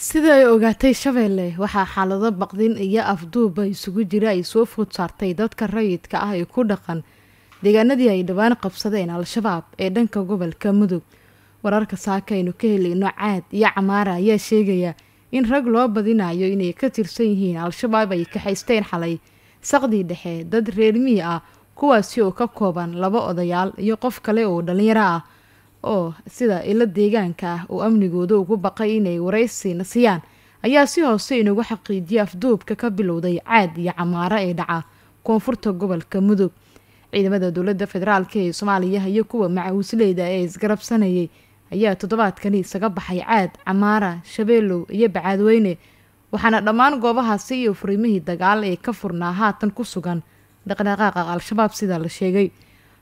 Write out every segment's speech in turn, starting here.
sida ay ogaatay shabeelle waxaa xaalado baqdin iyo afduuba isugu jira ay soo food saartay dadka rayidka ah ee ku dhaqan deegaanadii ay dhowaan qabsadeen al-shabaab ee dhanka gobolka mudug wararka saaka aynu ka helayno caad iyo camaara ayaa sheegaya in rag loo badinaayo inay ka tirsan yihiin al-shabaab ay kaxaysteen xalay saqdii dhexe dad reer miyi ah kuwaasi oo ka kooban laba odayaal iyo qof kale oo dhallinyaro ah oo sida ilo deegaanka ah oo amnigooda ugu baqay inay waraysiina siiyaan ayaa si hoose inagu xaqiijiyay afduubka ka bilowday caad iyo camaaro ee dhaca koonfurta gobolka mudug ciidamada dowladda federaalk ee soomaaliya iyo kuwa macawisleyda ee isgarabsanayay ayaa toddobaadkani isaga baxay caad camaara shabeellow iyo bacaadweyne waxaana dhammaan goobahaasi iyo furiimihii dagaal ee ka furnaa haatan ku sugan dhaqdhaqaaqa al-shabaab sida la sheegay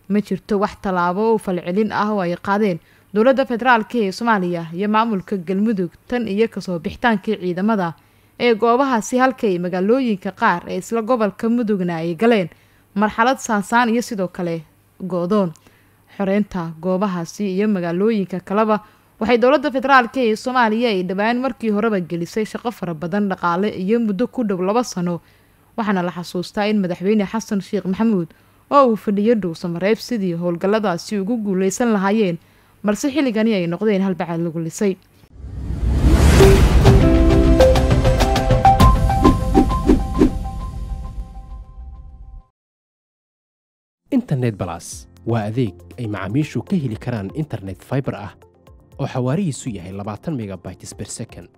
ma jirto wax tallaabo oo falcelin ah oo ay qaadeen dowladda federaalk ee soomaaliya iyo maamulka galmudug tan iyo kasoo bixitaankii ciidamada ee goobahaasi halkay magaalooyinka qaar ee isla gobolka mudugna ay galeen marxalad saansaan iyo sidoo kale go-doon xoreynta goobahaasi iyo magaalooyinka kaleba waxay dowladda federaalk ee soomaaliya ay dhowaan markii horeba gelisay shaqo fara badan dhaqaale iyo muddo ku dhow laba sano waxaana la xasuustaa in madaxweyne xasan sheekh maxamuud oo uu fadhiyo dhuusamareeb sidii howlgalladaasi ugu guulaysan lahaayeen balse xilligani ay noqdeen halbacaad lagu lisay internet balas waa adeeg ay macaamiishu ka heli karaan internet faibar ah oo xawaarihiisu yahay labaatan megabytes ber second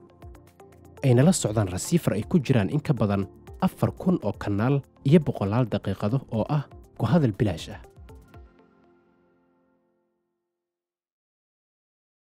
ayna la socdaan rasiifar ay ku jiraan in ka badan afar kun oo kanaal iyo boqolaal daqiiqado oo ah وهذا البلاشه